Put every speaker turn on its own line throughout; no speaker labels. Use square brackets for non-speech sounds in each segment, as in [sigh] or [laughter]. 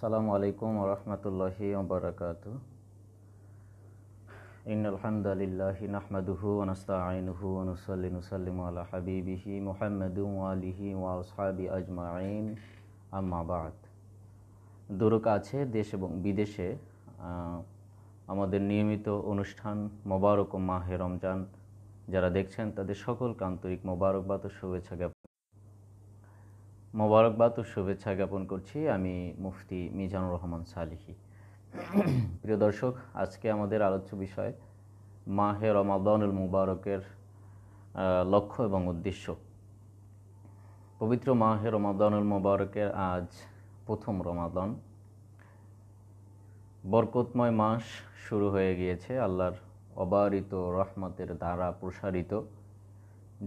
আসসালামু আলাইকুম রহমতুল্লাহি বারাকাত ইন আলহামদুলিল্লাহি নাহমাদুহু ওনস্তাঈনুহু ওনসল্লি নুসাল্লিমু আলা হাবিবিহি মুহাম্মাদু আলিহি ওয়া আসহাবি আজমাইন আম্মা বাদ দূরক আছে দেশ এবং বিদেশে আমাদের নিয়মিত অনুষ্ঠান মোবারক মাহে রমজান যারা দেখছেন তাদের সকলকে আন্তরিক মোবারকবাদ ও শুভেচ্ছা জ্ঞাপন মোবারকবাদ ও শুভেচ্ছা জ্ঞাপন করছি আমি মুফতি মিজানুর রহমান সালিহি প্রিয় দর্শক আজকে আমাদের আলোচ্য বিষয় মাহে রমাদানুল মুবারকের লক্ষ্য এবং উদ্দেশ্য পবিত্র মাহে রমাদানুল মুবারকের আজ প্রথম রমাদান বরকতময় মাস শুরু হয়ে গিয়েছে আল্লাহর অবারিত রহমতের দ্বারা প্রসারিত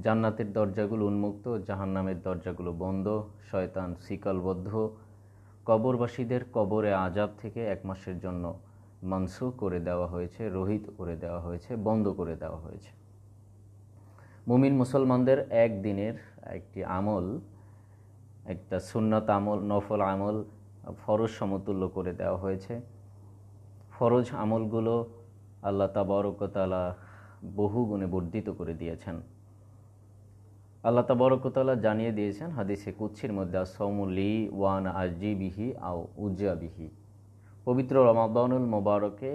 জান্নাতের দরজাগুলো উন্মুক্ত জাহান্নামের দরজাগুলো বন্ধ শয়তান শিকলবদ্ধ কবরবাসীদের কবরে আজাব থেকে এক মাসের জন্য মানসু করে দেওয়া হয়েছে রোহিত করে দেওয়া হয়েছে বন্ধ করে দেওয়া হয়েছে মুমিন মুসলমানদের একদিনের একটি আমল একটা সুন্নত আমল নফল আমল ফরজ সমতুল্য করে দেওয়া হয়েছে ফরজ আমলগুলো আল্লাহ তাবরকতালা বহু গুণে বর্ধিত করে দিয়েছেন আল্লাহ তাবরকতাল্লাহ জানিয়ে দিয়েছেন হাদিসে কুচ্ছির মধ্যে আসৌমুলি ওয়ান আজিবিহি আও উজাবিহি পবিত্র রমাদানুল মোবারকে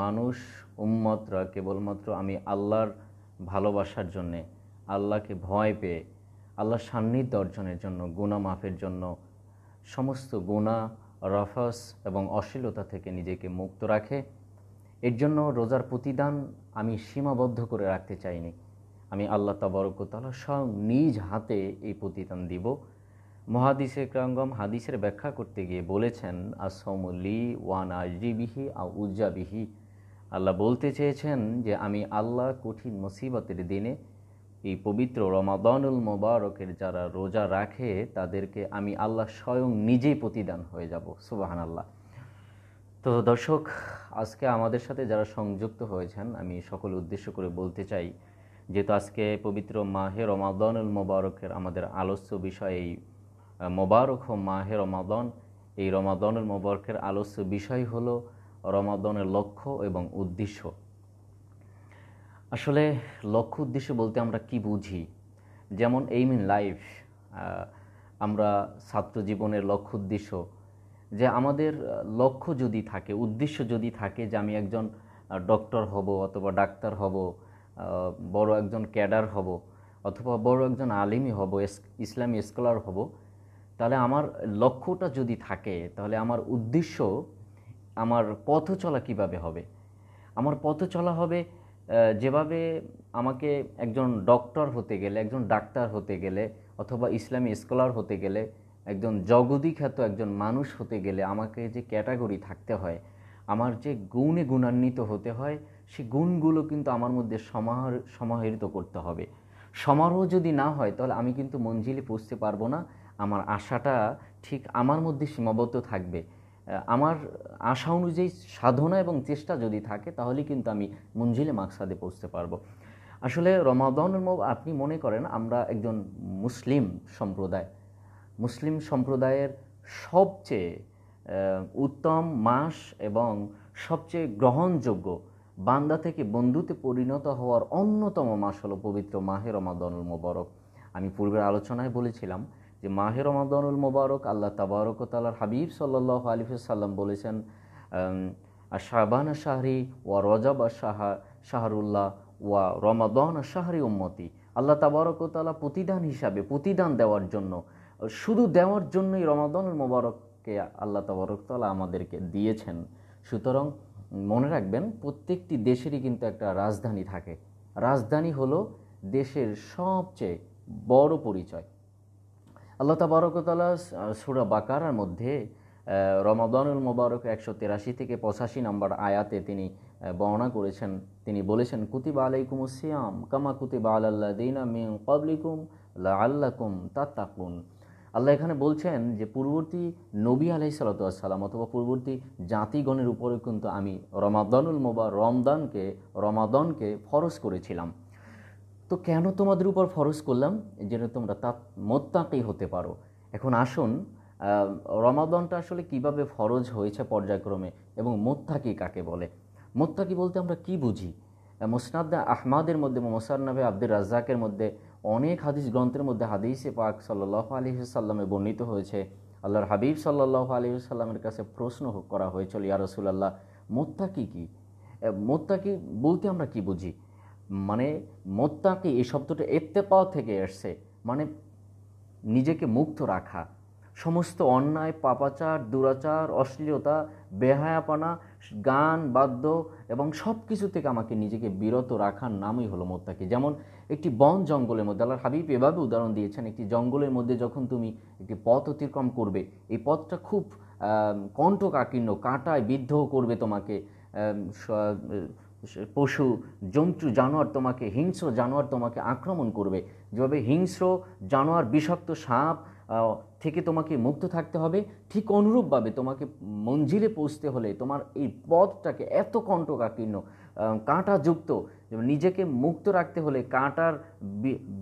মানুষ উম্মতরা কেবলমাত্র আমি আল্লাহর ভালোবাসার জন্যে আল্লাহকে ভয় পেয়ে আল্লাহর সান্নিধ্য অর্জনের জন্য গুণা মাফের জন্য সমস্ত গুণা রফাস এবং অশ্লীলতা থেকে নিজেকে মুক্ত রাখে এর জন্য রোজার প্রতিদান আমি সীমাবদ্ধ করে রাখতে চাইনি আমি আল্লাহ তাবরকতালা স্বয়ং নিজ হাতে এই প্রতিদান দিব মহাদিসে ক্রাঙ্গম হাদিসের ব্যাখ্যা করতে গিয়ে বলেছেন আসমলি ওয়ান আজিবিহি আ উজ্জাবিহি আল্লাহ বলতে চেয়েছেন যে আমি আল্লাহ কঠিন মুসিবতের দিনে এই পবিত্র রমাদানুল মোবারকের যারা রোজা রাখে তাদেরকে আমি আল্লাহ স্বয়ং নিজেই প্রতিদান হয়ে যাব সুবাহান আল্লাহ তো দর্শক আজকে আমাদের সাথে যারা সংযুক্ত হয়েছেন আমি সকল উদ্দেশ্য করে বলতে চাই যেহেতু আজকে পবিত্র মাহের রমাদনুল মোবারকের আমাদের আলোচ্য বিষয় এই মোবারক ও মাহের রমাদন এই রমাদনুল মোবারকের আলোচ্য বিষয় হল রমাদনের লক্ষ্য এবং উদ্দেশ্য আসলে লক্ষ্য উদ্দেশ্য বলতে আমরা কি বুঝি যেমন এইম ইন লাইফ আমরা ছাত্র জীবনের লক্ষ্য উদ্দেশ্য যে আমাদের লক্ষ্য যদি থাকে উদ্দেশ্য যদি থাকে যে আমি একজন ডক্টর হব অথবা ডাক্তার হব বড় একজন ক্যাডার হব অথবা বড় একজন আলিমই হব ইসলামী স্কলার হব তাহলে আমার লক্ষ্যটা যদি থাকে তাহলে আমার উদ্দেশ্য আমার পথ চলা কীভাবে হবে আমার পথ চলা হবে যেভাবে আমাকে একজন ডক্টর হতে গেলে একজন ডাক্তার হতে গেলে অথবা ইসলামী স্কলার হতে গেলে একজন জগদিখ্যাত একজন মানুষ হতে গেলে আমাকে যে ক্যাটাগরি থাকতে হয় আমার যে গুণে গুণান্বিত হতে হয় সেই গুণগুলো কিন্তু আমার মধ্যে সমাহার সমাহিত করতে হবে সমারোহ যদি না হয় তাহলে আমি কিন্তু মঞ্জিলে পৌঁছতে পারবো না আমার আশাটা ঠিক আমার মধ্যে সীমাবদ্ধ থাকবে আমার আশা অনুযায়ী সাধনা এবং চেষ্টা যদি থাকে তাহলে কিন্তু আমি মঞ্জিলে মাকসাদে পৌঁছতে পারবো আসলে রমাদন আপনি মনে করেন আমরা একজন মুসলিম সম্প্রদায় মুসলিম সম্প্রদায়ের সবচেয়ে উত্তম মাস এবং সবচেয়ে গ্রহণযোগ্য বান্দা থেকে বন্ধুতে পরিণত হওয়ার অন্যতম মাস হলো পবিত্র মাহের রমাদানুল মোবারক আমি পূর্বের আলোচনায় বলেছিলাম যে মাহের রমাদানুল মোবারক আল্লাহ তাবারকতালার হাবিব সাল্লাহ আলিফুসাল্লাম বলেছেন শাহবান শাহরি ওয়া রজাব শাহা শাহরুল্লাহ ওয়া রমাদন শাহরি উম্মতি আল্লাহ তাবারকতালা প্রতিদান হিসাবে প্রতিদান দেওয়ার জন্য শুধু দেওয়ার জন্যই রমাদানুল মোবারককে আল্লাহ তাবারকতালা আমাদেরকে দিয়েছেন সুতরাং মনে রাখবেন প্রত্যেকটি দেশেরই কিন্তু একটা রাজধানী থাকে রাজধানী হলো দেশের সবচেয়ে বড় পরিচয় আল্লাহ তাবারকতলা সুরা বাকারার মধ্যে রমাদানুল মোবারক একশো তেরাশি থেকে পঁচাশি নম্বর আয়াতে তিনি বর্ণনা করেছেন তিনি বলেছেন কুতিবা আলাইকুম সিয়াম কামা কুতিবা আল্লাহ মিং কবলিকুম লা কুম তাত্তাকুন আল্লাহ এখানে বলছেন যে পূর্ববর্তী নবী আলাহি সাল্লাম অথবা পূর্ববর্তী জাতিগণের উপরে কিন্তু আমি রমাদানুল মোবা রমদানকে রমাদনকে ফরজ করেছিলাম তো কেন তোমাদের উপর ফরজ করলাম যেন তোমরা তা মোত্তাকি হতে পারো এখন আসুন রমাদনটা আসলে কিভাবে ফরজ হয়েছে পর্যায়ক্রমে এবং মোত্তাকি কাকে বলে মোত্তাকি বলতে আমরা কি বুঝি মুসনাদ আহমাদের মধ্যে মোসান্নবে আব্দুর রাজ্জাকের মধ্যে অনেক হাদিস গ্রন্থের মধ্যে হাদিসে পাক সাল্লাহ আলহিসাল্লামে বর্ণিত হয়েছে আল্লাহর হাবিব সাল্লাহ আলহিসাল্লামের কাছে প্রশ্ন করা হয়েছিল ইয়া রসুলাল্লাহ মোত্তাকি কি মোত্তাকি বলতে আমরা কি বুঝি মানে মোত্তাকি এই শব্দটা পাওয়া থেকে এসছে মানে নিজেকে মুক্ত রাখা সমস্ত অন্যায় পাপাচার দুরাচার অশ্লীলতা বেহায়াপানা গান বাদ্য এবং সব কিছু থেকে আমাকে নিজেকে বিরত রাখার নামই হলো মোত্তাকি যেমন একটি বন জঙ্গলের মধ্যে আল্লাহর হাবিব এভাবে উদাহরণ দিয়েছেন একটি জঙ্গলের মধ্যে যখন তুমি একটি পথ অতিক্রম করবে এই পথটা খুব কণ্ঠকাকীর্ণ কাঁটায় বিদ্ধ করবে তোমাকে পশু জন্তু জানোয়ার তোমাকে হিংস্র জানোয়ার তোমাকে আক্রমণ করবে যেভাবে হিংস্র জানোয়ার বিষাক্ত সাপ থেকে তোমাকে মুক্ত থাকতে হবে ঠিক অনুরূপভাবে তোমাকে মঞ্জিলে পৌঁছতে হলে তোমার এই পথটাকে এত কণ্ঠকাকীর্ণ কাঁটাযুক্ত নিজেকে মুক্ত রাখতে হলে কাঁটার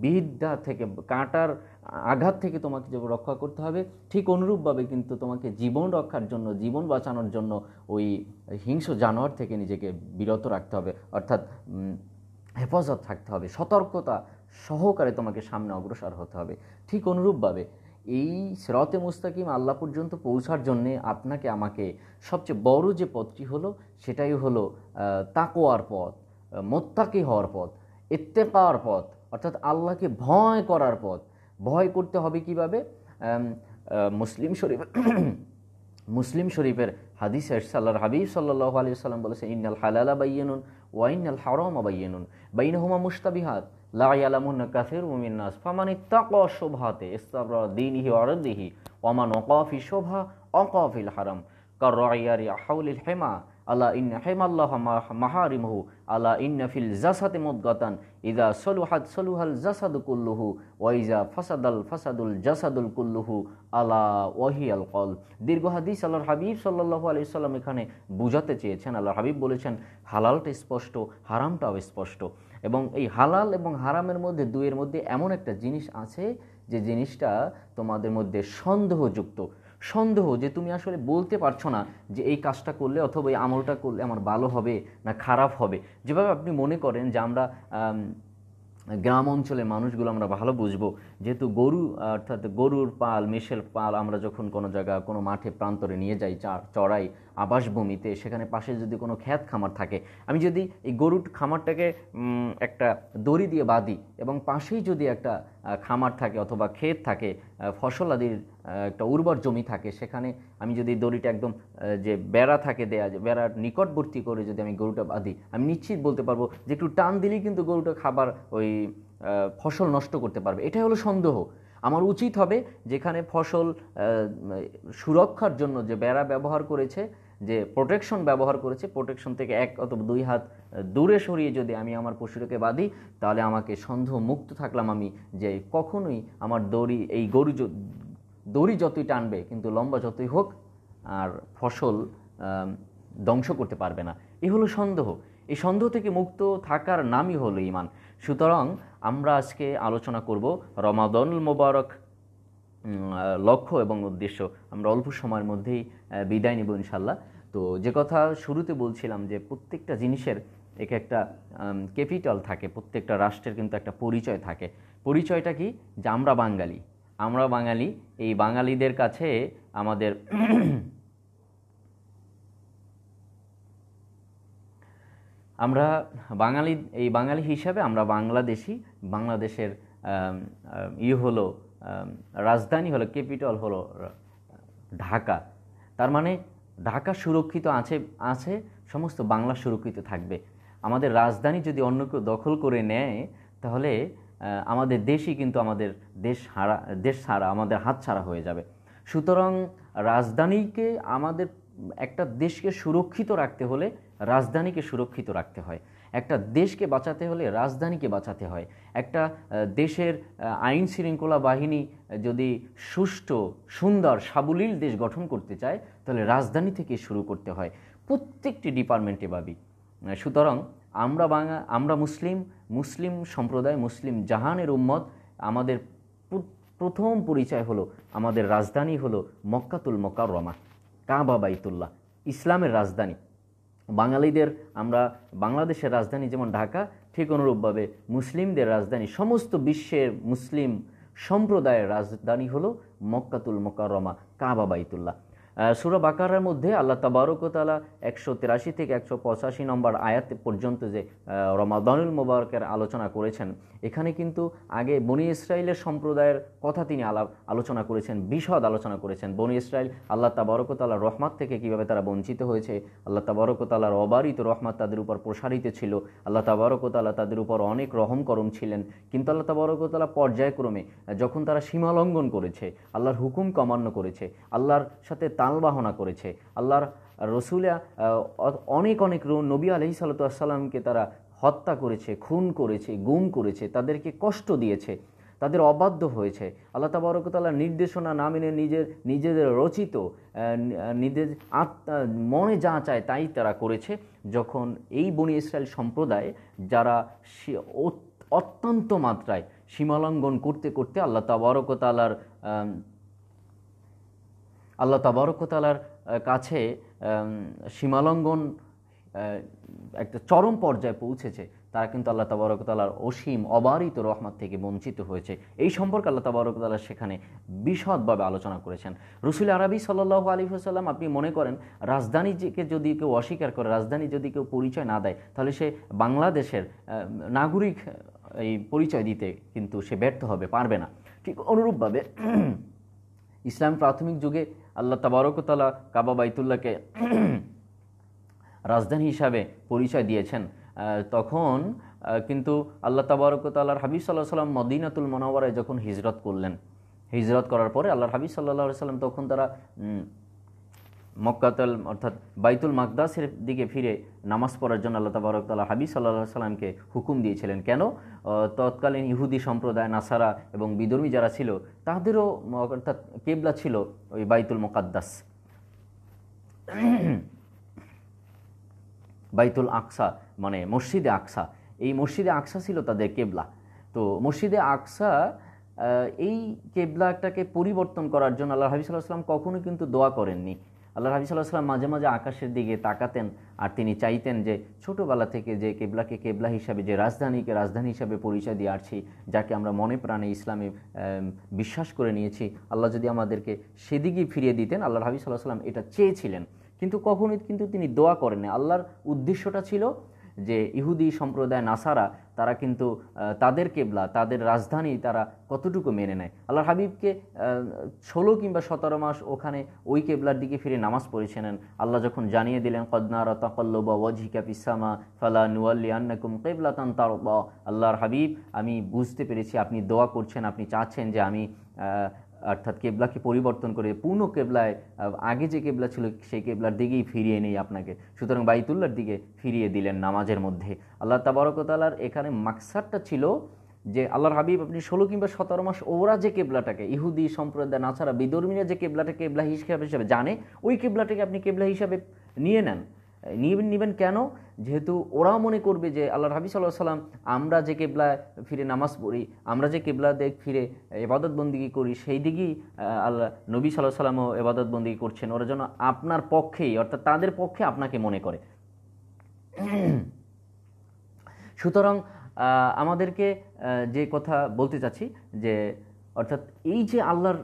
বিদ্যা থেকে কাঁটার আঘাত থেকে তোমাকে রক্ষা করতে হবে ঠিক অনুরূপভাবে কিন্তু তোমাকে জীবন রক্ষার জন্য জীবন বাঁচানোর জন্য ওই হিংস্র জানোয়ার থেকে নিজেকে বিরত রাখতে হবে অর্থাৎ হেফাজত থাকতে হবে সতর্কতা সহকারে তোমাকে সামনে অগ্রসর হতে হবে ঠিক অনুরূপভাবে এই সরাতে মুস্তাকিম আল্লাহ পর্যন্ত পৌঁছার জন্যে আপনাকে আমাকে সবচেয়ে বড় যে পথটি হলো সেটাই হলো তাকোয়ার পথ মোত্তাকি হওয়ার পথ ইত্তেকার পথ অর্থাৎ আল্লাহকে ভয় করার পথ ভয় করতে হবে কিভাবে মুসলিম শরীফ মুসলিম শরীফের হাদিস আল্লাহর হাবিব সাল্লাহ আলি সাল্লাম বলেছেন ইন্নাল হালালা বাইয়ানুন وإن الحرام بين بينهما مشتبهات لا يعلمهن كثير من الناس فمن اتقى الشبهات استبرى دينه وعرضه ومن وقى في الشبهة وقى في الحرم كالرعي حول الحمى আল্লাহ ইন হেমাল্লাহ মাহারিমহু আল্লাহ ইন্না ফিল জাসাতে মুদগাতান ইদা সলুহাদ সলুহাল জাসাদ কুল্লুহু ওয়াইজা ফসাদাল ফসাদুল জাসাদুল কুল্লুহু আলা ওয়াহি আল কল দীর্ঘ হাদিস আল্লাহর হাবিব সাল্লাহ আলি সাল্লাম এখানে বুঝাতে চেয়েছেন আল্লাহ হাবিব বলেছেন হালালটা স্পষ্ট হারামটাও স্পষ্ট এবং এই হালাল এবং হারামের মধ্যে দুয়ের মধ্যে এমন একটা জিনিস আছে যে জিনিসটা তোমাদের মধ্যে সন্দেহযুক্ত সন্দেহ যে তুমি আসলে বলতে পারছো না যে এই কাজটা করলে অথবা এই আমলটা করলে আমার ভালো হবে না খারাপ হবে যেভাবে আপনি মনে করেন যে আমরা গ্রাম অঞ্চলে মানুষগুলো আমরা ভালো বুঝবো যেহেতু গরু অর্থাৎ গরুর পাল মেশের পাল আমরা যখন কোনো জায়গা কোনো মাঠে প্রান্তরে নিয়ে যাই চড়াই আবাসভূমিতে সেখানে পাশে যদি কোনো খ্যাত খামার থাকে আমি যদি এই গরুর খামারটাকে একটা দড়ি দিয়ে বাঁধি এবং পাশেই যদি একটা খামার থাকে অথবা ক্ষেত থাকে ফসল আদির একটা উর্বর জমি থাকে সেখানে আমি যদি দড়িটা একদম যে বেড়া থাকে দেয়া বেড়ার নিকটবর্তী করে যদি আমি গরুটা বাঁধি আমি নিশ্চিত বলতে পারবো যে একটু টান দিলেই কিন্তু গরুটা খাবার ওই ফসল নষ্ট করতে পারবে এটাই হলো সন্দেহ আমার উচিত হবে যেখানে ফসল সুরক্ষার জন্য যে বেড়া ব্যবহার করেছে যে প্রোটেকশন ব্যবহার করেছে প্রোটেকশন থেকে এক অথবা দুই হাত দূরে সরিয়ে যদি আমি আমার পশুটাকে বাঁধি তাহলে আমাকে সন্দেহ মুক্ত থাকলাম আমি যে কখনোই আমার দড়ি এই গরু দড়ি যতই টানবে কিন্তু লম্বা যতই হোক আর ফসল ধ্বংস করতে পারবে না এ হলো সন্দেহ এই সন্দেহ থেকে মুক্ত থাকার নামই হলো ইমান সুতরাং আমরা আজকে আলোচনা করব রমাদন মোবারক লক্ষ্য এবং উদ্দেশ্য আমরা অল্প সময়ের মধ্যেই বিদায় নেব ইনশাল্লাহ তো যে কথা শুরুতে বলছিলাম যে প্রত্যেকটা জিনিসের এক একটা ক্যাপিটাল থাকে প্রত্যেকটা রাষ্ট্রের কিন্তু একটা পরিচয় থাকে পরিচয়টা কি যে আমরা বাঙালি আমরা বাঙালি এই বাঙালিদের কাছে আমাদের [coughs] আমরা বাঙালি এই বাঙালি হিসাবে আমরা বাংলাদেশি বাংলাদেশের ই ইয়ে হলো রাজধানী হলো ক্যাপিটাল হলো ঢাকা তার মানে ঢাকা সুরক্ষিত আছে আছে সমস্ত বাংলা সুরক্ষিত থাকবে আমাদের রাজধানী যদি অন্য কেউ দখল করে নেয় তাহলে আমাদের দেশই কিন্তু আমাদের দেশ হারা দেশ ছাড়া আমাদের হাত ছাড়া হয়ে যাবে সুতরাং রাজধানীকে আমাদের একটা দেশকে সুরক্ষিত রাখতে হলে রাজধানীকে সুরক্ষিত রাখতে হয় একটা দেশকে বাঁচাতে হলে রাজধানীকে বাঁচাতে হয় একটা দেশের আইন শৃঙ্খলা বাহিনী যদি সুষ্ঠু সুন্দর সাবলীল দেশ গঠন করতে চায় তাহলে রাজধানী থেকে শুরু করতে হয় প্রত্যেকটি ডিপার্টমেন্টে ভাবি সুতরাং আমরা বাঙা আমরা মুসলিম মুসলিম সম্প্রদায় মুসলিম জাহানের উম্মত আমাদের প্রথম পরিচয় হলো আমাদের রাজধানী হলো মক্কাতুল রমা কাবা বাইতুল্লাহ ইসলামের রাজধানী বাঙালিদের আমরা বাংলাদেশের রাজধানী যেমন ঢাকা ঠিক অনুরূপভাবে মুসলিমদের রাজধানী সমস্ত বিশ্বের মুসলিম সম্প্রদায়ের রাজধানী হলো মক্কাতুল কাঁ কাবা বাইতুল্লাহ সুরা বাকারের মধ্যে আল্লাহ তাবারকতালা একশো তিরাশি থেকে একশো পঁচাশি নম্বর আয়াত পর্যন্ত যে রমাদানুল মোবারকের আলোচনা করেছেন এখানে কিন্তু আগে বনি ইসরায়েলের সম্প্রদায়ের কথা তিনি আলাপ আলোচনা করেছেন বিশদ আলোচনা করেছেন বনি ইসরায়েল আল্লাহ তাবারকতালার রহমাত থেকে কিভাবে তারা বঞ্চিত হয়েছে আল্লাহ তাবারকতালার অবারিত রহমাত তাদের উপর প্রসারিত ছিল আল্লাহ তাবারকতালা তাদের উপর অনেক রহম করম ছিলেন কিন্তু আল্লাহ তাবারকতালা পর্যায়ক্রমে যখন তারা সীমালঙ্ঘন করেছে আল্লাহর হুকুম কমান্য করেছে আল্লাহর সাথে তা টালবাহনা করেছে আল্লাহর রসুলা অনেক অনেক নবী আলহি সাল্লাতামকে তারা হত্যা করেছে খুন করেছে গুম করেছে তাদেরকে কষ্ট দিয়েছে তাদের অবাধ্য হয়েছে আল্লাহ তাবরকতাল্লাহ নির্দেশনা না মেনে নিজের নিজেদের রচিত নিজের আত্মা মনে যা চায় তাই তারা করেছে যখন এই বনি ইসরায়েল সম্প্রদায় যারা অত্যন্ত মাত্রায় সীমালঙ্ঘন করতে করতে আল্লাহ তাবারকতালার আল্লাহ তাবারকতালার কাছে সীমালঙ্ঘন একটা চরম পর্যায়ে পৌঁছেছে তারা কিন্তু আল্লাহ তাবারকতালার অসীম অবারিত রহমত থেকে বঞ্চিত হয়েছে এই সম্পর্কে আল্লাহ তাবারকতালা সেখানে বিশদভাবে আলোচনা করেছেন রসুল আরবি সাল্লাহ আলী আপনি মনে করেন রাজধানীকে যদি কেউ অস্বীকার করে রাজধানী যদি কেউ পরিচয় না দেয় তাহলে সে বাংলাদেশের নাগরিক এই পরিচয় দিতে কিন্তু সে ব্যর্থ হবে পারবে না ঠিক অনুরূপভাবে ইসলাম প্রাথমিক যুগে আল্লাহ তাবারকতলা কাবা বাইতুল্লাহকে রাজধানী হিসাবে পরিচয় দিয়েছেন তখন কিন্তু আল্লাহ তাবারকতাল্লাহর হাবিব সাল্লাহ সাল্লাম মদিনাতুল মনোয়ারায় যখন হিজরত করলেন হিজরত করার পরে আল্লাহর হাবিব সাল্লাহ সাল্লাম তখন তারা মক্কাতল অর্থাৎ বাইতুল মাকদাসের দিকে ফিরে নামাজ পড়ার জন্য আল্লাহ তাবারকতাল্লাহ হাবিব সাল্লাহ সাল্লামকে হুকুম দিয়েছিলেন কেন তৎকালীন ইহুদি সম্প্রদায় নাসারা এবং বিদর্মী যারা ছিল তাদেরও অর্থাৎ কেবলা ছিল ওই বাইতুল মোকাদ্দাস বাইতুল আকসা মানে মসজিদে আকসা এই মসজিদে আকসা ছিল তাদের কেবলা তো মসজিদে আকসা এই কেবলাটাকে পরিবর্তন করার জন্য আল্লাহ হাবিব সাল্লাহ সাল্লাম কখনো কিন্তু দোয়া করেননি আল্লাহ হাবি সাল্লাহ সাল্লাম মাঝে মাঝে আকাশের দিকে তাকাতেন আর তিনি চাইতেন যে ছোটোবেলা থেকে যে কেবলাকে কেবলা হিসাবে যে রাজধানীকে রাজধানী হিসাবে পরিচয় দিয়ে আসছি যাকে আমরা মনে প্রাণে ইসলামে বিশ্বাস করে নিয়েছি আল্লাহ যদি আমাদেরকে সেদিকেই ফিরিয়ে দিতেন আল্লাহ হাবি সাল্লাহ সাল্লাম এটা চেয়েছিলেন কিন্তু কখনোই কিন্তু তিনি দোয়া করেন আল্লাহর উদ্দেশ্যটা ছিল যে ইহুদি সম্প্রদায় নাসারা তারা কিন্তু তাদের কেবলা তাদের রাজধানী তারা কতটুকু মেনে নেয় আল্লাহ হাবিবকে ষোলো কিংবা সতেরো মাস ওখানে ওই কেবলার দিকে ফিরে নামাজ পড়েছিলেন আল্লাহ যখন জানিয়ে দিলেন কদনার তাকল্লবা ওয়াজিকা পিসামা ফালা নুয়াল্লি আন্নাকুম কেবলা তান তার আল্লাহর হাবিব আমি বুঝতে পেরেছি আপনি দোয়া করছেন আপনি চাচ্ছেন যে আমি অর্থাৎ কেবলাকে পরিবর্তন করে পূর্ণ কেবলায় আগে যে কেবলা ছিল সেই কেবলার দিকেই ফিরিয়ে নেই আপনাকে সুতরাং বাইতুল্লার দিকে ফিরিয়ে দিলেন নামাজের মধ্যে আল্লাহ তাবারকতালার এখানে মাকসারটা ছিল যে আল্লাহর হাবিব আপনি ষোলো কিংবা সতেরো মাস ওরা যে কেবলাটাকে ইহুদি সম্প্রদায় নাছাড়া বিদর্মীরা যে কেবলাটা কেবলা হিসাবে হিসাবে জানে ওই কেবলাটাকে আপনি কেবলা হিসাবে নিয়ে নেন নিবেন নিবেন কেন যেহেতু ওরা মনে করবে যে আল্লাহ রাবি সাল্লাহ সাল্লাম আমরা যে কেবলা ফিরে নামাজ পড়ি আমরা যে কেবলা দেখ ফিরে এবাদত বন্দিগি করি সেই দিকেই আল্লাহ নবী সাল্লাহ সাল্লামও এবাদত বন্দিগি করছেন ওরা যেন আপনার পক্ষেই অর্থাৎ তাদের পক্ষে আপনাকে মনে করে সুতরাং আমাদেরকে যে কথা বলতে চাচ্ছি যে অর্থাৎ এই যে আল্লাহর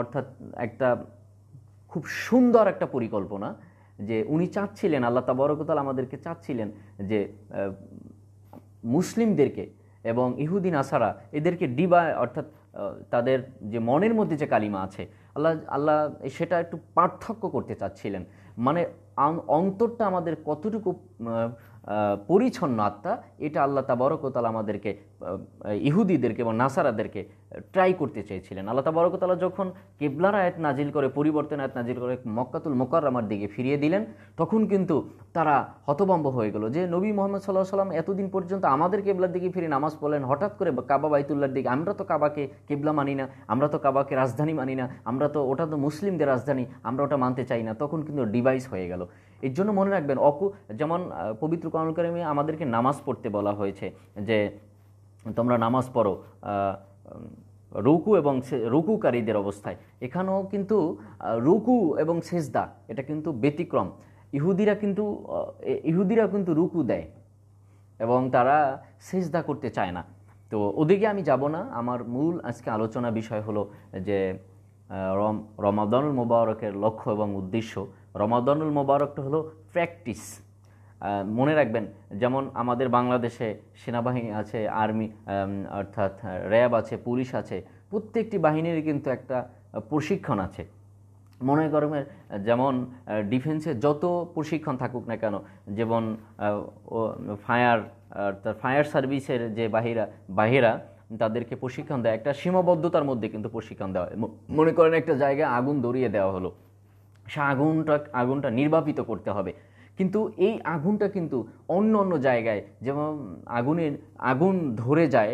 অর্থাৎ একটা খুব সুন্দর একটা পরিকল্পনা যে উনি চাচ্ছিলেন আল্লাহ তাবরকতাল আমাদেরকে চাচ্ছিলেন যে মুসলিমদেরকে এবং ইহুদিন আসারা এদেরকে ডিবা অর্থাৎ তাদের যে মনের মধ্যে যে কালিমা আছে আল্লাহ আল্লাহ সেটা একটু পার্থক্য করতে চাচ্ছিলেন মানে অন্তরটা আমাদের কতটুকু পরিচ্ছন্ন আত্মা এটা আল্লাহ তাবরকতাল আমাদেরকে ইহুদিদেরকে এবং নাসারাদেরকে ট্রাই করতে চেয়েছিলেন আল্লাহ তাবারকতালা যখন কেবলার আয়াত নাজিল করে পরিবর্তন আয়াত নাজিল করে মক্কাতুল মোকাররামার দিকে ফিরিয়ে দিলেন তখন কিন্তু তারা হতবম্ব হয়ে গেল যে নবী মোহাম্মদ সাল্লাহ সাল্লাম এতদিন পর্যন্ত আমাদের কেবলার দিকে ফিরে নামাজ পড়লেন হঠাৎ করে কাবা বাইতুল্লার দিকে আমরা তো কাবাকে কেবলা মানি না আমরা তো কাবাকে রাজধানী মানি না আমরা তো ওটা তো মুসলিমদের রাজধানী আমরা ওটা মানতে চাই না তখন কিন্তু ডিভাইস হয়ে গেল এর জন্য মনে রাখবেন অকু যেমন পবিত্র কারণকারিমে আমাদেরকে নামাজ পড়তে বলা হয়েছে যে তোমরা নামাজ পড়ো রুকু এবং রুকুকারীদের অবস্থায় এখানেও কিন্তু রুকু এবং সেজদা এটা কিন্তু ব্যতিক্রম ইহুদিরা কিন্তু ইহুদিরা কিন্তু রুকু দেয় এবং তারা সেজদা করতে চায় না তো ওদিকে আমি যাব না আমার মূল আজকে আলোচনা বিষয় হলো যে রম রমাদানুল মোবারকের লক্ষ্য এবং উদ্দেশ্য রমাদানুল মোবারকটা হলো প্র্যাকটিস মনে রাখবেন যেমন আমাদের বাংলাদেশে সেনাবাহিনী আছে আর্মি অর্থাৎ র্যাব আছে পুলিশ আছে প্রত্যেকটি বাহিনীর কিন্তু একটা প্রশিক্ষণ আছে মনে করমের যেমন ডিফেন্সে যত প্রশিক্ষণ থাকুক না কেন যেমন ফায়ার অর্থাৎ ফায়ার সার্ভিসের যে বাহিরা বাহিরা তাদেরকে প্রশিক্ষণ দেয় একটা সীমাবদ্ধতার মধ্যে কিন্তু প্রশিক্ষণ দেওয়া মনে করেন একটা জায়গায় আগুন ধরিয়ে দেওয়া হলো সে আগুনটা আগুনটা নির্বাপিত করতে হবে কিন্তু এই আগুনটা কিন্তু অন্য অন্য জায়গায় যেমন আগুনের আগুন ধরে যায়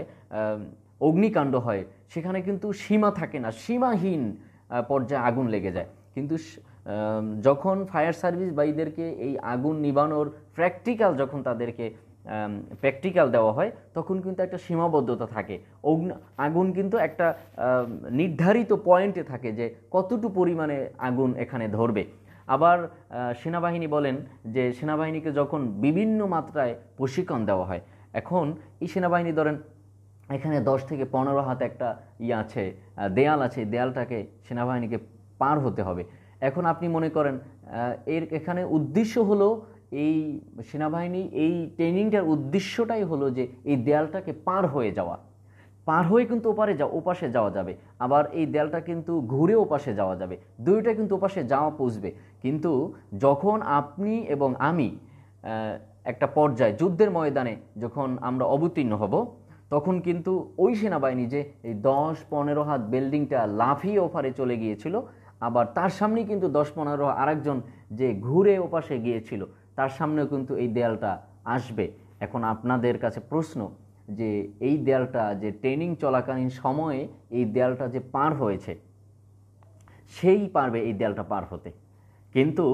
অগ্নিকাণ্ড হয় সেখানে কিন্তু সীমা থাকে না সীমাহীন পর্যায়ে আগুন লেগে যায় কিন্তু যখন ফায়ার সার্ভিস বাইদেরকে এই আগুন নিবানোর প্র্যাকটিক্যাল যখন তাদেরকে প্র্যাকটিক্যাল দেওয়া হয় তখন কিন্তু একটা সীমাবদ্ধতা থাকে অগ্ন আগুন কিন্তু একটা নির্ধারিত পয়েন্টে থাকে যে কতটুকু পরিমাণে আগুন এখানে ধরবে আবার সেনাবাহিনী বলেন যে সেনাবাহিনীকে যখন বিভিন্ন মাত্রায় প্রশিক্ষণ দেওয়া হয় এখন এই সেনাবাহিনী ধরেন এখানে দশ থেকে পনেরো হাতে একটা ইয়ে আছে দেয়াল আছে দেয়ালটাকে সেনাবাহিনীকে পার হতে হবে এখন আপনি মনে করেন এর এখানে উদ্দেশ্য হলো এই সেনাবাহিনী এই ট্রেনিংটার উদ্দেশ্যটাই হলো যে এই দেয়ালটাকে পার হয়ে যাওয়া পার হয়ে কিন্তু ওপারে যা ওপাশে যাওয়া যাবে আবার এই দেয়ালটা কিন্তু ঘুরে ওপাশে যাওয়া যাবে দুইটা কিন্তু ওপাশে যাওয়া পৌঁছবে কিন্তু যখন আপনি এবং আমি একটা পর্যায়ে যুদ্ধের ময়দানে যখন আমরা অবতীর্ণ হব তখন কিন্তু ওই সেনাবাহিনী যে এই দশ পনেরো হাত বিল্ডিংটা লাফিয়ে ওপারে চলে গিয়েছিল আবার তার সামনেই কিন্তু দশ পনেরো আরেকজন যে ঘুরে ওপাশে গিয়েছিল তার সামনেও কিন্তু এই দেয়ালটা আসবে এখন আপনাদের কাছে প্রশ্ন যে এই দেয়ালটা যে ট্রেনিং চলাকালীন সময়ে এই দেয়ালটা যে পার হয়েছে সেই পারবে এই দেয়ালটা পার হতে কিন্তু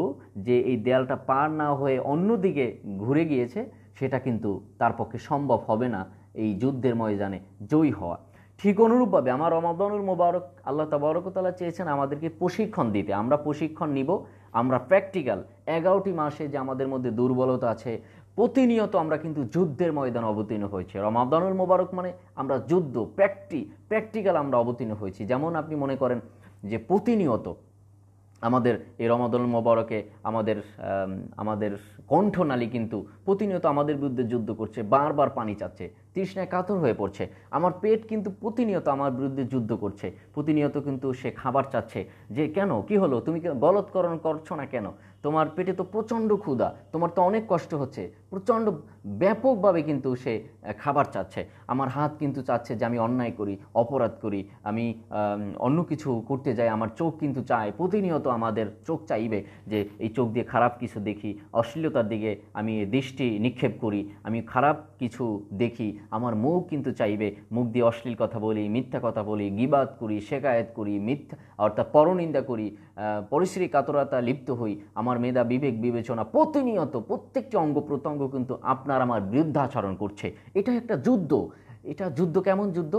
যে এই দেয়ালটা পার না হয়ে অন্যদিকে ঘুরে গিয়েছে সেটা কিন্তু তার পক্ষে সম্ভব হবে না এই যুদ্ধের ময়দানে জয়ী হওয়া ঠিক অনুরূপভাবে আমার রমাদনুল মোবারক আল্লাহ তাবারকতালা চেয়েছেন আমাদেরকে প্রশিক্ষণ দিতে আমরা প্রশিক্ষণ নিব আমরা প্র্যাকটিক্যাল এগারোটি মাসে যে আমাদের মধ্যে দুর্বলতা আছে প্রতিনিয়ত আমরা কিন্তু যুদ্ধের ময়দানে অবতীর্ণ হয়েছি রমাদানুল মোবারক মানে আমরা যুদ্ধ প্র্যাকটি প্র্যাকটিক্যাল আমরা অবতীর্ণ হয়েছি যেমন আপনি মনে করেন যে প্রতিনিয়ত আমাদের এই রমাদল মোবারকে আমাদের আমাদের কণ্ঠনালী কিন্তু প্রতিনিয়ত আমাদের বিরুদ্ধে যুদ্ধ করছে বারবার পানি চাচ্ছে তৃষ্ণায় কাতর হয়ে পড়ছে আমার পেট কিন্তু প্রতিনিয়ত আমার বিরুদ্ধে যুদ্ধ করছে প্রতিনিয়ত কিন্তু সে খাবার চাচ্ছে যে কেন কি হলো তুমি বলৎকরণ করছো না কেন তোমার পেটে তো প্রচণ্ড ক্ষুধা তোমার তো অনেক কষ্ট হচ্ছে প্রচণ্ড ব্যাপকভাবে কিন্তু সে খাবার চাচ্ছে আমার হাত কিন্তু চাচ্ছে যে আমি অন্যায় করি অপরাধ করি আমি অন্য কিছু করতে যাই আমার চোখ কিন্তু চায় প্রতিনিয়ত আমাদের চোখ চাইবে যে এই চোখ দিয়ে খারাপ কিছু দেখি অশ্লীলতার দিকে আমি দৃষ্টি নিক্ষেপ করি আমি খারাপ কিছু দেখি আমার মুখ কিন্তু চাইবে মুখ দিয়ে অশ্লীল কথা বলি মিথ্যা কথা বলি গিবাদ করি শেকায়ত করি মিথ্যা অর্থাৎ পরনিন্দা করি পরিশ্রী কাতরতা লিপ্ত হই আমার মেধা বিবেক বিবেচনা প্রতিনিয়ত প্রত্যেকটি অঙ্গ প্রত্যঙ্গ কিন্তু আপনার আমার বিরুদ্ধাচরণ করছে এটা একটা যুদ্ধ এটা যুদ্ধ কেমন যুদ্ধ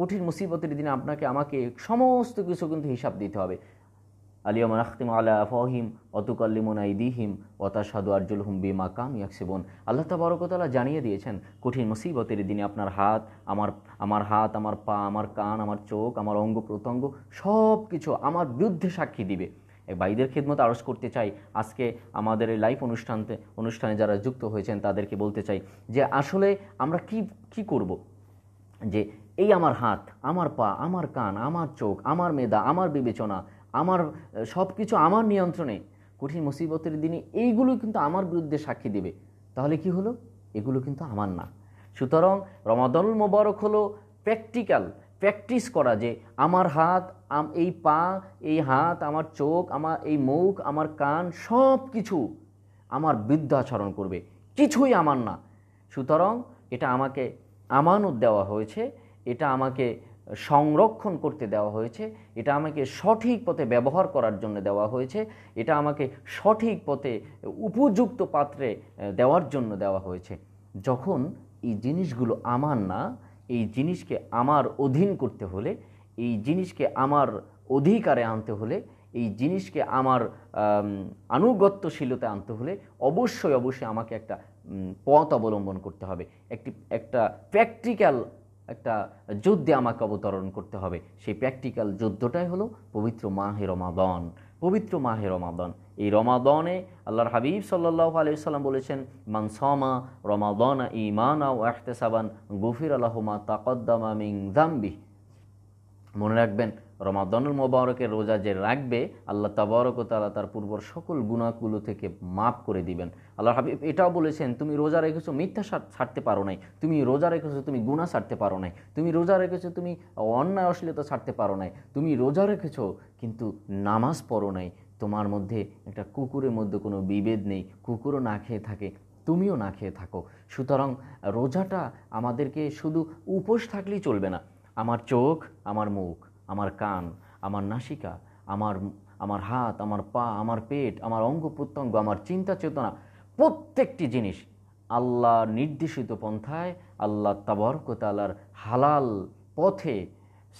কঠিন মুসিবতের দিনে আপনাকে আমাকে সমস্ত কিছু কিন্তু হিসাব দিতে হবে আলিয়মন আখতিম আলা আফাহিম অতুকাল্লিমন আইদিহিম সাধু আর্জুল হুম বি কাম ইয়াকসিবন আল্লাহ তাবারকতলা জানিয়ে দিয়েছেন কঠিন মুসিবতের দিনে আপনার হাত আমার আমার হাত আমার পা আমার কান আমার চোখ আমার অঙ্গ প্রত্যঙ্গ সব কিছু আমার বিরুদ্ধে সাক্ষী দিবে ভাইদের খেদমত আরস করতে চাই আজকে আমাদের এই লাইভ অনুষ্ঠানতে অনুষ্ঠানে যারা যুক্ত হয়েছেন তাদেরকে বলতে চাই যে আসলে আমরা কি কি করব যে এই আমার হাত আমার পা আমার কান আমার চোখ আমার মেধা আমার বিবেচনা আমার সব কিছু আমার নিয়ন্ত্রণে কঠিন মুসিবতের দিনে এইগুলো কিন্তু আমার বিরুদ্ধে সাক্ষী দেবে তাহলে কি হলো এগুলো কিন্তু আমার না সুতরাং রমাদল মোবারক হলো প্র্যাকটিক্যাল প্র্যাকটিস করা যে আমার হাত এই পা এই হাত আমার চোখ আমার এই মুখ আমার কান সব কিছু আমার বৃদ্ধাচরণ করবে কিছুই আমার না সুতরাং এটা আমাকে আমানত দেওয়া হয়েছে এটা আমাকে সংরক্ষণ করতে দেওয়া হয়েছে এটা আমাকে সঠিক পথে ব্যবহার করার জন্য দেওয়া হয়েছে এটা আমাকে সঠিক পথে উপযুক্ত পাত্রে দেওয়ার জন্য দেওয়া হয়েছে যখন এই জিনিসগুলো আমার না এই জিনিসকে আমার অধীন করতে হলে এই জিনিসকে আমার অধিকারে আনতে হলে এই জিনিসকে আমার আনুগত্যশীলতা আনতে হলে অবশ্যই অবশ্যই আমাকে একটা পথ অবলম্বন করতে হবে একটি একটা প্র্যাকটিক্যাল একটা যুদ্ধে আমাকে অবতরণ করতে হবে সেই প্র্যাকটিক্যাল যুদ্ধটাই হলো পবিত্র মাহে রমাদন পবিত্র মাহে রমাদন এই রমাদনে আল্লাহর হাবিব সাল্লাহ আলিয়াল্লাম বলেছেন মানসমা রমাদন ইমান আহতেসাবান গফির আল্লাহমা তাকদ্দামা মিং দাম্বি মনে রাখবেন রমাদনুল মোবারকের রোজা যে রাখবে আল্লাহ তাবারক তালা তার পূর্বর সকল গুণাগুলো থেকে মাফ করে দিবেন আল্লাহ হাবিব এটাও বলেছেন তুমি রোজা রেখেছো মিথ্যা ছাড়তে পারো নাই তুমি রোজা রেখেছো তুমি গুণা ছাড়তে পারো নাই তুমি রোজা রেখেছো তুমি অন্যায় অশ্লীলতা ছাড়তে পারো নাই তুমি রোজা রেখেছো কিন্তু নামাজ পড়ো নাই তোমার মধ্যে একটা কুকুরের মধ্যে কোনো বিভেদ নেই কুকুরও না খেয়ে থাকে তুমিও না খেয়ে থাকো সুতরাং রোজাটা আমাদেরকে শুধু উপোস থাকলেই চলবে না আমার চোখ আমার মুখ আমার কান আমার নাসিকা আমার আমার হাত আমার পা আমার পেট আমার অঙ্গ প্রত্যঙ্গ আমার চিন্তা চেতনা প্রত্যেকটি জিনিস আল্লাহ নির্দেশিত পন্থায় আল্লাহ তাবরকতালার হালাল পথে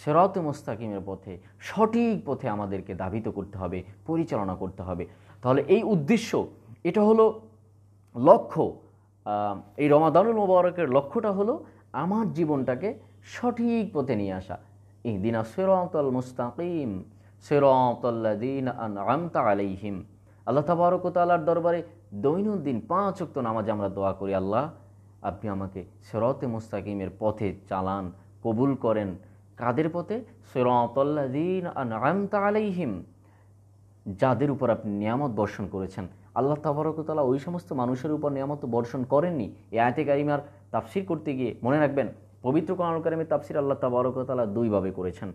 সেরত মোস্তাকিমের পথে সঠিক পথে আমাদেরকে দাবিত করতে হবে পরিচালনা করতে হবে তাহলে এই উদ্দেশ্য এটা হলো লক্ষ্য এই রমাদানুল মোবারকের লক্ষ্যটা হলো আমার জীবনটাকে সঠিক পথে নিয়ে আসা ইহদিনা সেরতল মুস্তাকিম সেরতল্লাদিন আল্লাহ তাবারকতালার দরবারে দৈনন্দিন পাঁচ অক্ত নামাজ আমরা দোয়া করি আল্লাহ আপনি আমাকে সেরতে মুস্তাকিমের পথে চালান কবুল করেন কাদের পথে সেরতল্লাদিন আমতা আলাইহিম যাদের উপর আপনি নিয়ামত বর্ষণ করেছেন আল্লাহ তাবারকতালা ওই সমস্ত মানুষের উপর নিয়ামত বর্ষণ করেননি এ আয়তে কারিমার তাফসির করতে গিয়ে মনে রাখবেন পবিত্র কোরআন কারিমের তাফসির আল্লাহ তালা দুইভাবে করেছেন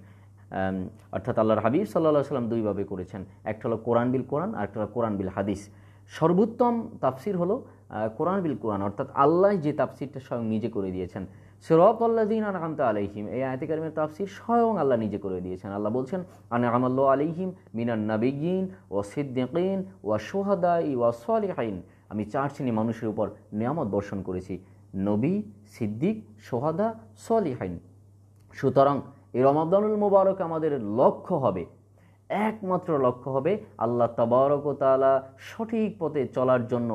অর্থাৎ আল্লাহর হাবিব সাল্লাহ সাল্লাম দুইভাবে করেছেন একটা হলো কোরআন বিল কোরআন আর একটা হলো কোরআন বিল হাদিস সর্বোত্তম তাফসির হলো কোরআন বিল কোরআন অর্থাৎ আল্লাহ যে তাফসিরটা স্বয়ং নিজে করে দিয়েছেন সিরত আল্লাহদিন আনহামতা আলহিম এই আয়তিকারিমের তাফসির স্বয়ং আল্লাহ নিজে করে দিয়েছেন আল্লাহ বলছেন আনহামাল্লা আলহিম মিনান নাবিগিন ও সিদ্দিকিন ওয়া সোহাদা ই ওয়া সোয়ালিহাইন আমি চার শ্রেণী মানুষের উপর নিয়ামত বর্ষণ করেছি নবী সিদ্দিক সোহাদা সলিহাইন সুতরাং এই রমাদানুল মুবারক আমাদের লক্ষ্য হবে একমাত্র লক্ষ্য হবে আল্লাহ তাবারকতালা সঠিক পথে চলার জন্য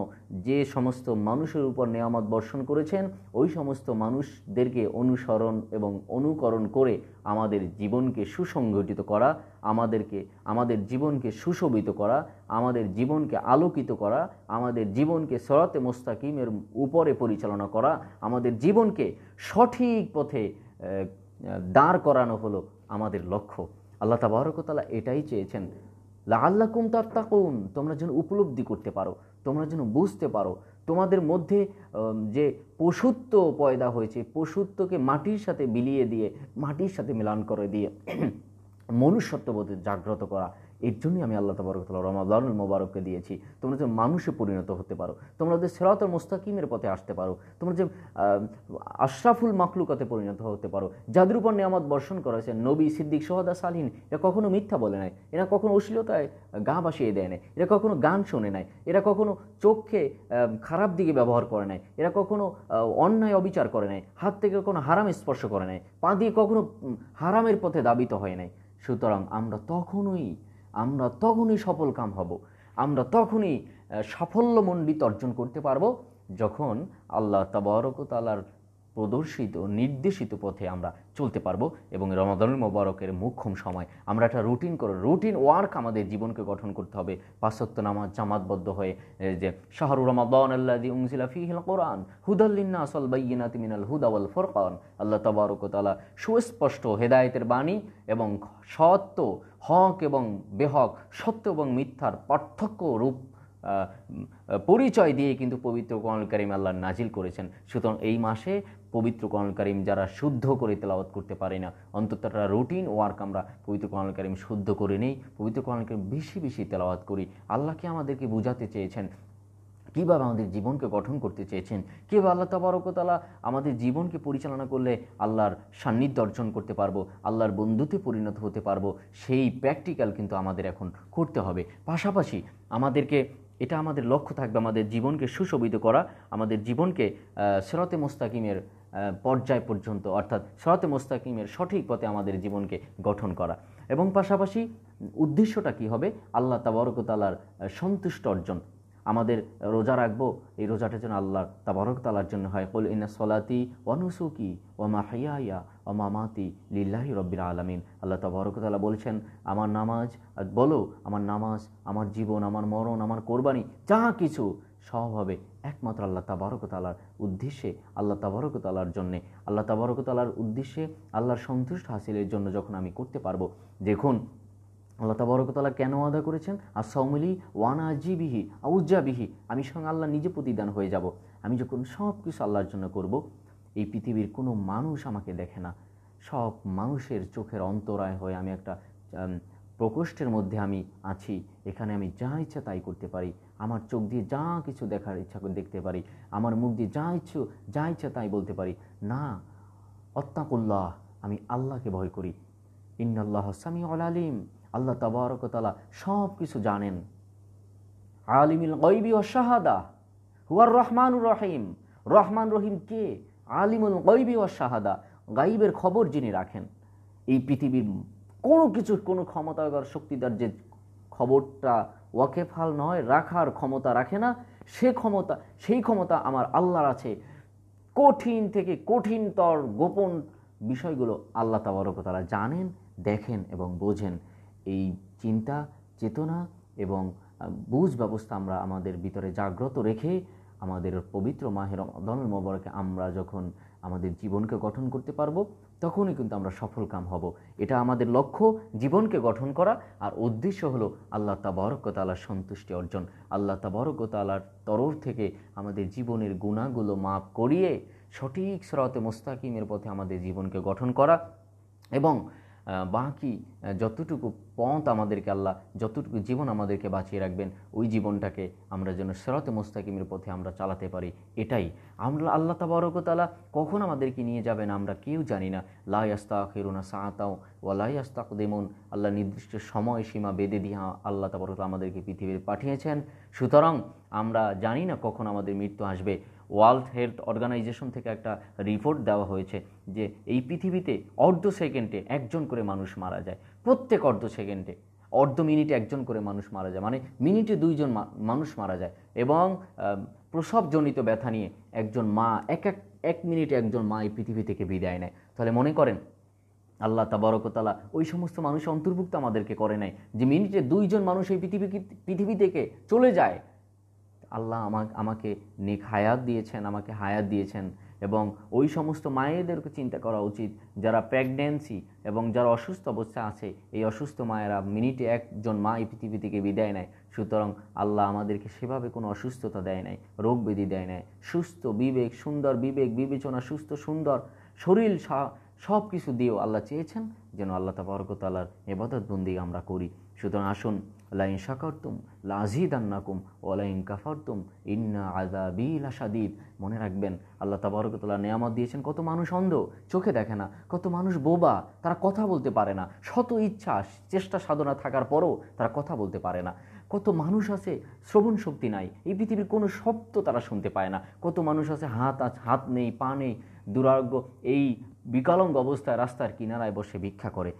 যে সমস্ত মানুষের উপর নেয়ামত বর্ষণ করেছেন ওই সমস্ত মানুষদেরকে অনুসরণ এবং অনুকরণ করে আমাদের জীবনকে সুসংগঠিত করা আমাদেরকে আমাদের জীবনকে সুশোভিত করা আমাদের জীবনকে আলোকিত করা আমাদের জীবনকে সরাতে মোস্তাকিমের উপরে পরিচালনা করা আমাদের জীবনকে সঠিক পথে দাঁড় করানো হলো আমাদের লক্ষ্য আল্লাহ তাবারকতালা এটাই চেয়েছেন কুম তার তাকুন তোমরা যেন উপলব্ধি করতে পারো তোমরা যেন বুঝতে পারো তোমাদের মধ্যে যে পশুত্ব পয়দা হয়েছে পশুত্বকে মাটির সাথে বিলিয়ে দিয়ে মাটির সাথে মিলান করে দিয়ে মনুষ্যত্ববোধে জাগ্রত করা এর জন্যই আমি আল্লাহ তবরকতলা রমাদানুল মোবারককে দিয়েছি তোমরা যে মানুষে পরিণত হতে পারো তোমরা যে সেরাতর মোস্তাকিমের পথে আসতে পারো তোমরা যে আশরাফুল মাকলুকাতে পরিণত হতে পারো যাদের উপর নিয়ামত বর্ষণ করা হয়েছে নবী সিদ্দিক সোহাদা সালহীন এরা কখনো মিথ্যা বলে নাই এরা কখনো অশ্লীলতায় গা ভাসিয়ে দেয় নাই এরা কখনো গান শোনে নাই এরা কখনো চোখকে খারাপ দিকে ব্যবহার করে নাই এরা কখনো অন্যায় অবিচার করে নাই হাত থেকে কখনো হারাম স্পর্শ করে নাই পা দিয়ে কখনো হারামের পথে দাবিত হয় নাই সুতরাং আমরা তখনই আমরা তখনই সফল কাম হব আমরা তখনই সাফল্যমণ্ডিত অর্জন করতে পারবো যখন আল্লাহ তাবারকতালার প্রদর্শিত নির্দেশিত পথে আমরা চলতে পারবো এবং রমাদানুল মোবারকের মুখ্যম সময় আমরা একটা রুটিন করে রুটিন ওয়ার্ক আমাদের জীবনকে গঠন করতে হবে পাশ্চাত্য নামাজ জামাতবদ্ধ হয়ে যে শাহরু রমাদান আল্লাহ উংসিলা ফিহিল কোরআন হুদাল্লিন্না আসল বাইনা তিমিনাল হুদাউল ফোরকান আল্লাহ তবারকতালা সুস্পষ্ট হেদায়তের বাণী এবং সত্য হক এবং বেহক সত্য এবং মিথ্যার পার্থক্য রূপ পরিচয় দিয়ে কিন্তু পবিত্র কোরআন করিম আল্লাহ নাজিল করেছেন সুতরাং এই মাসে পবিত্র কোরআন করিম যারা শুদ্ধ করে তেলাওয়াত করতে পারে না অন্তত রুটিন ওয়ার্ক আমরা পবিত্র কোরআন করিম শুদ্ধ করে নেই পবিত্র কোরআন করিম বেশি বেশি তেলাওয়াত করি আল্লাহকে আমাদেরকে বোঝাতে চেয়েছেন কীভাবে আমাদের জীবনকে গঠন করতে চেয়েছেন কীভাবে আল্লাহ তাবারকতালা আমাদের জীবনকে পরিচালনা করলে আল্লাহর সান্নিধ্য অর্জন করতে পারবো আল্লাহর বন্ধুতে পরিণত হতে পারবো সেই প্র্যাকটিক্যাল কিন্তু আমাদের এখন করতে হবে পাশাপাশি আমাদেরকে এটা আমাদের লক্ষ্য থাকবে আমাদের জীবনকে সুশোভিত করা আমাদের জীবনকে সেরতে মোস্তাকিমের পর্যায় পর্যন্ত অর্থাৎ সরাতে মোস্তাকিমের সঠিক পথে আমাদের জীবনকে গঠন করা এবং পাশাপাশি উদ্দেশ্যটা কি হবে আল্লাহ তাবারকতালার সন্তুষ্ট অর্জন আমাদের রোজা রাখবো এই রোজাটা যেন আল্লাহ তাবরকতালার জন্য হয় কল ইনা সলাতি অনুসুকি ওমা হাইয়া ওমা মাতি লিল্লাহি রব্বিল আলমিন আল্লাহ তাবরকতালা বলছেন আমার নামাজ বলো আমার নামাজ আমার জীবন আমার মরণ আমার কোরবানি যা কিছু সব হবে একমাত্র আল্লাহ তাবারকতালার উদ্দেশ্যে আল্লাহ তাবারকতালার জন্যে আল্লাহ তাবারকতালার উদ্দেশ্যে আল্লাহর সন্তুষ্ট হাসিলের জন্য যখন আমি করতে পারবো দেখুন আল্লাহ তাবরকতালা কেন আদা করেছেন আর সৌমিলি ওয়ানা জিবিহি বিহি আমি সঙ্গে আল্লাহ নিজে প্রতিদান হয়ে যাব আমি যখন সব কিছু আল্লাহর জন্য করব এই পৃথিবীর কোনো মানুষ আমাকে দেখে না সব মানুষের চোখের অন্তরায় হয়ে আমি একটা প্রকোষ্ঠের মধ্যে আমি আছি এখানে আমি যা ইচ্ছা তাই করতে পারি আমার চোখ দিয়ে যা কিছু দেখার ইচ্ছা করে দেখতে পারি আমার মুখ দিয়ে যা ইচ্ছু যা ইচ্ছা তাই বলতে পারি না অত্তাকুল্লাহ আমি আল্লাহকে ভয় করি ইন্নাল্লাহ সামি আলিম আল্লাহ তাবারকতালা সব কিছু জানেন আলিমিল গৈবি ও শাহাদা হুয়ার রহমানুর রহিম রহমান রহিম কে আলিমুল গৈবি ও শাহাদা গাইবের খবর যিনি রাখেন এই পৃথিবীর কোনো কিছু কোনো ক্ষমতাগর শক্তিদার যে খবরটা ওয়াকেফাল নয় রাখার ক্ষমতা রাখে না সে ক্ষমতা সেই ক্ষমতা আমার আল্লাহর আছে কঠিন থেকে কঠিনতর গোপন বিষয়গুলো আল্লাহ তারা জানেন দেখেন এবং বোঝেন এই চিন্তা চেতনা এবং বুঝ ব্যবস্থা আমরা আমাদের ভিতরে জাগ্রত রেখে আমাদের পবিত্র মাহের রমদানুল মোবারকে আমরা যখন আমাদের জীবনকে গঠন করতে পারবো তখনই কিন্তু আমরা সফল কাম হব এটা আমাদের লক্ষ্য জীবনকে গঠন করা আর উদ্দেশ্য হলো আল্লাহ তাবরকতালার সন্তুষ্টি অর্জন আল্লাহ তাবরকতালার তরফ থেকে আমাদের জীবনের গুণাগুলো মাপ করিয়ে সঠিক সরাতে মোস্তাকিমের পথে আমাদের জীবনকে গঠন করা এবং বাকি যতটুকু পথ আমাদেরকে আল্লাহ যতটুকু জীবন আমাদেরকে বাঁচিয়ে রাখবেন ওই জীবনটাকে আমরা যেন সেরতে মোস্তাকিমের পথে আমরা চালাতে পারি এটাই আমরা আল্লাহ তাবারকতালা কখন আমাদেরকে নিয়ে যাবেন আমরা কেউ জানি না লাইয়াস্তা খেরুনা সাঁতাও আস্তাক দেমন আল্লাহ নির্দিষ্ট সময় সীমা বেঁধে দিয়ে আল্লাহ তাবরকতা আমাদেরকে পৃথিবীর পাঠিয়েছেন সুতরাং আমরা জানি না কখন আমাদের মৃত্যু আসবে ওয়ার্ল্ড হেলথ অর্গানাইজেশন থেকে একটা রিপোর্ট দেওয়া হয়েছে যে এই পৃথিবীতে অর্ধ সেকেন্ডে একজন করে মানুষ মারা যায় প্রত্যেক অর্ধ সেকেন্ডে অর্ধ মিনিটে একজন করে মানুষ মারা যায় মানে মিনিটে দুইজন মানুষ মারা যায় এবং প্রসবজনিত ব্যথা নিয়ে একজন মা এক এক এক মিনিটে একজন মা এই পৃথিবী থেকে বিদায় নেয় তাহলে মনে করেন আল্লাহ তাবারকতালা ওই সমস্ত মানুষ অন্তর্ভুক্ত আমাদেরকে করে নেয় যে মিনিটে দুইজন মানুষ এই পৃথিবী পৃথিবী থেকে চলে যায় আল্লাহ আমাকে আমাকে নেক হায়াত দিয়েছেন আমাকে হায়াত দিয়েছেন এবং ওই সমস্ত মায়েদেরকে চিন্তা করা উচিত যারা প্রেগনেন্সি এবং যারা অসুস্থ অবস্থা আছে এই অসুস্থ মায়েরা মিনিটে একজন মা এই পৃথিবী থেকে বিদায় নেয় সুতরাং আল্লাহ আমাদেরকে সেভাবে কোনো অসুস্থতা দেয় নাই রোগ ব্যাধি দেয় নাই সুস্থ বিবেক সুন্দর বিবেক বিবেচনা সুস্থ সুন্দর শরীর সব কিছু দিয়েও আল্লাহ চেয়েছেন যেন আল্লাহ তাবরকতালার এবাদত বন্দী আমরা করি সুতরাং আসুন আল্লাহ ইনশাকর্তুম লাজিদান্নাকুম ওলাইন কাফারতুম ইন্না আজাবিল আশাদিদ মনে রাখবেন আল্লাহ তাবারকতলা নেয়ামত দিয়েছেন কত মানুষ অন্ধ চোখে দেখে না কত মানুষ বোবা তারা কথা বলতে পারে না শত ইচ্ছা চেষ্টা সাধনা থাকার পরও তারা কথা বলতে পারে না কত মানুষ আছে শ্রবণ শক্তি নাই এই পৃথিবীর কোনো শব্দ তারা শুনতে পায় না কত মানুষ আছে হাত আছে হাত নেই পা নেই দুরারোগ্য এই বিকলঙ্গ অবস্থায় রাস্তার কিনারায় বসে ভিক্ষা করে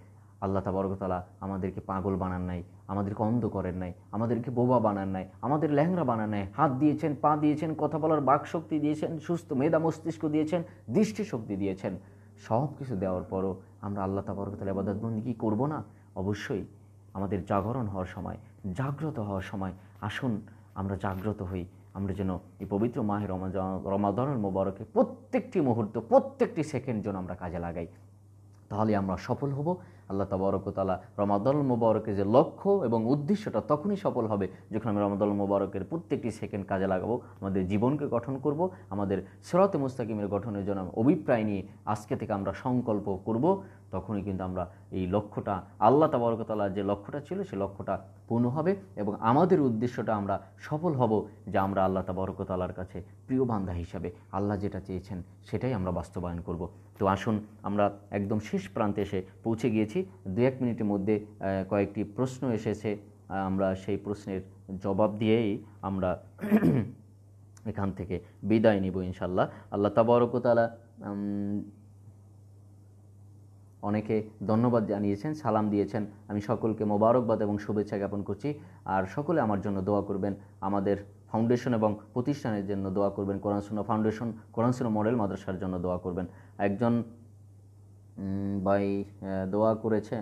আল্লাহ তাবরকতলা আমাদেরকে পাগল বানান নাই আমাদেরকে অন্ধ করেন নাই আমাদেরকে বোবা বানান নাই আমাদের ল্যাংরা বানান নাই হাত দিয়েছেন পা দিয়েছেন কথা বলার বাকশক্তি দিয়েছেন সুস্থ মেধা মস্তিষ্ক দিয়েছেন দৃষ্টিশক্তি দিয়েছেন সব কিছু দেওয়ার পরও আমরা আল্লাহ তাবরকতালা আবাদতবন্দি কি করবো না অবশ্যই আমাদের জাগরণ হওয়ার সময় জাগ্রত হওয়ার সময় আসুন আমরা জাগ্রত হই আমরা যেন এই পবিত্র মাহে রমাজান রমাদানের মোবারকে প্রত্যেকটি মুহূর্ত প্রত্যেকটি সেকেন্ড যেন আমরা কাজে লাগাই তাহলে আমরা সফল হব আল্লাহ তাবারকতালা রমাদল মুবারকের যে লক্ষ্য এবং উদ্দেশ্যটা তখনই সফল হবে যখন আমি রমাদল মুবারকের প্রত্যেকটি সেকেন্ড কাজে লাগাবো আমাদের জীবনকে গঠন করব আমাদের সেরাতে মুস্তাকিমের গঠনের জন্য অভিপ্রায় নিয়ে আজকে থেকে আমরা সংকল্প করব তখনই কিন্তু আমরা এই লক্ষ্যটা আল্লাহ তাবরকতালার যে লক্ষ্যটা ছিল সে লক্ষ্যটা পূর্ণ হবে এবং আমাদের উদ্দেশ্যটা আমরা সফল হব যে আমরা আল্লাহ তাবরকতালার কাছে প্রিয় বান্ধা হিসাবে আল্লাহ যেটা চেয়েছেন সেটাই আমরা বাস্তবায়ন করব তো আসুন আমরা একদম শেষ প্রান্তে এসে পৌঁছে গিয়েছি দু এক মিনিটের মধ্যে কয়েকটি প্রশ্ন এসেছে আমরা সেই প্রশ্নের জবাব দিয়েই আমরা এখান থেকে বিদায় নিব ইনশাল্লাহ আল্লাহ তাবরকতালা অনেকে ধন্যবাদ জানিয়েছেন সালাম দিয়েছেন আমি সকলকে মোবারকবাদ এবং শুভেচ্ছা জ্ঞাপন করছি আর সকলে আমার জন্য দোয়া করবেন আমাদের ফাউন্ডেশন এবং প্রতিষ্ঠানের জন্য দোয়া করবেন কোরআন ফাউন্ডেশন কোরআন সুন্না মডেল মাদ্রাসার জন্য দোয়া করবেন একজন ভাই দোয়া করেছে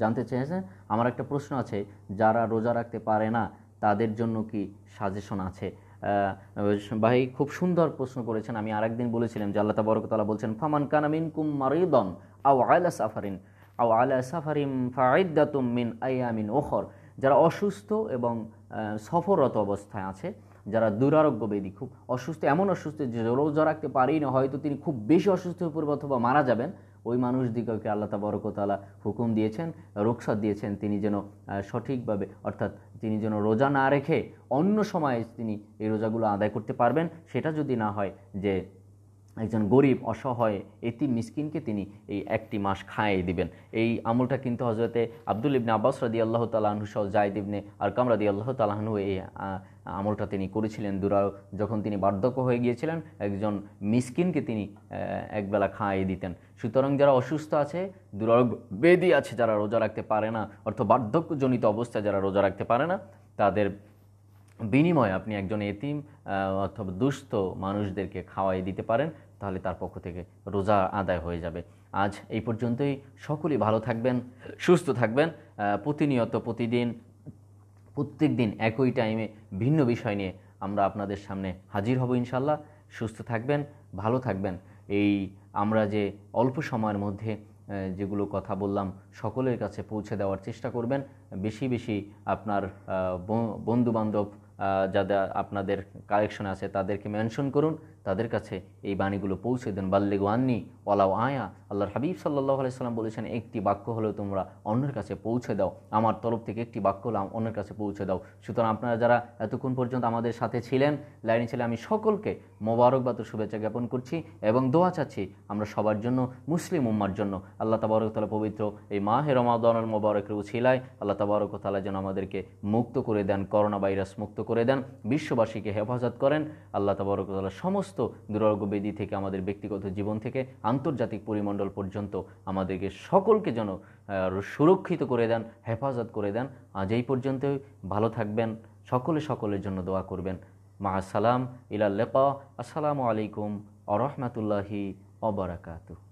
জানতে চেয়েছেন আমার একটা প্রশ্ন আছে যারা রোজা রাখতে পারে না তাদের জন্য কি সাজেশন আছে ভাই খুব সুন্দর প্রশ্ন করেছেন আমি আরেকদিন বলেছিলাম যে আল্লাহ তাবরকতালা বলছেন ফামান কানামিন কুম মারিদন আও আলা সাফারিন আও আলা সাফারিম ফাইদাতুম মিন আয়ামিন ওখর যারা অসুস্থ এবং সফররত অবস্থায় আছে যারা দুরারোগ্য বেদি খুব অসুস্থ এমন অসুস্থ যে রোজা রাখতে পারি না হয়তো তিনি খুব বেশি অসুস্থ হয়ে পড়বে অথবা মারা যাবেন ওই মানুষ দিগকে আল্লাহ তাবরকতালা হুকুম দিয়েছেন রোকসাদ দিয়েছেন তিনি যেন সঠিকভাবে অর্থাৎ তিনি যেন রোজা না রেখে অন্য সময়ে তিনি এই রোজাগুলো আদায় করতে পারবেন সেটা যদি না হয় যে একজন গরিব অসহায় এটি মিসকিনকে তিনি এই একটি মাস খাইয়ে দিবেন এই আমলটা কিন্তু হজরতে আব্দুল ইবনে আব্বাস রাদি আল্লাহ তালাহনু সহ জায়দ ইবনে কাম রাদি আল্লাহ তালাহনু এই আমলটা তিনি করেছিলেন দুরা যখন তিনি বার্ধক্য হয়ে গিয়েছিলেন একজন মিসকিনকে তিনি একবেলা খাইয়ে দিতেন সুতরাং যারা অসুস্থ আছে দুরারোগ বেদি আছে যারা রোজা রাখতে পারে না অর্থাৎ বার্ধক্যজনিত অবস্থায় যারা রোজা রাখতে পারে না তাদের বিনিময়ে আপনি একজন এতিম অথবা দুস্থ মানুষদেরকে খাওয়াই দিতে পারেন তাহলে তার পক্ষ থেকে রোজা আদায় হয়ে যাবে আজ এই পর্যন্তই সকলেই ভালো থাকবেন সুস্থ থাকবেন প্রতিনিয়ত প্রতিদিন প্রত্যেক দিন একই টাইমে ভিন্ন বিষয় নিয়ে আমরা আপনাদের সামনে হাজির হব ইনশাল্লাহ সুস্থ থাকবেন ভালো থাকবেন এই আমরা যে অল্প সময়ের মধ্যে যেগুলো কথা বললাম সকলের কাছে পৌঁছে দেওয়ার চেষ্টা করবেন বেশি বেশি আপনার বন্ধুবান্ধব যাদের আপনাদের কালেকশন আছে তাদেরকে মেনশন করুন তাদের কাছে এই বাণীগুলো পৌঁছে দেন বাল্লেগু আননি ওলাও আয়া আল্লাহর হাবিব সাল্লাহ আলাইসাল্লাম বলেছেন একটি বাক্য হলেও তোমরা অন্যের কাছে পৌঁছে দাও আমার তরফ থেকে একটি বাক্য হলো অন্যের কাছে পৌঁছে দাও সুতরাং আপনারা যারা এতক্ষণ পর্যন্ত আমাদের সাথে ছিলেন লাইনে ছেলে আমি সকলকে মোবারকবাদর শুভেচ্ছা জ্ঞাপন করছি এবং দোয়া চাচ্ছি আমরা সবার জন্য মুসলিম উম্মার জন্য আল্লাহ তাবারকতালা পবিত্র এই মাহের রমাদানুল মোবারকের উছিলায় আল্লাহ তাবারকতালা যেন আমাদেরকে মুক্ত করে দেন করোনা ভাইরাস মুক্ত করে দেন বিশ্ববাসীকে হেফাজত করেন আল্লাহ তাবারকতালা সমস্ত সমস্ত দুরারোগ্য বেদি থেকে আমাদের ব্যক্তিগত জীবন থেকে আন্তর্জাতিক পরিমণ্ডল পর্যন্ত আমাদেরকে সকলকে যেন সুরক্ষিত করে দেন হেফাজত করে দেন আজ এই পর্যন্ত ভালো থাকবেন সকলে সকলের জন্য দোয়া করবেন মা সালাম ইলাল্লেপা আসসালামু আলাইকুম আ রহমতুল্লাহি অবরাকাতু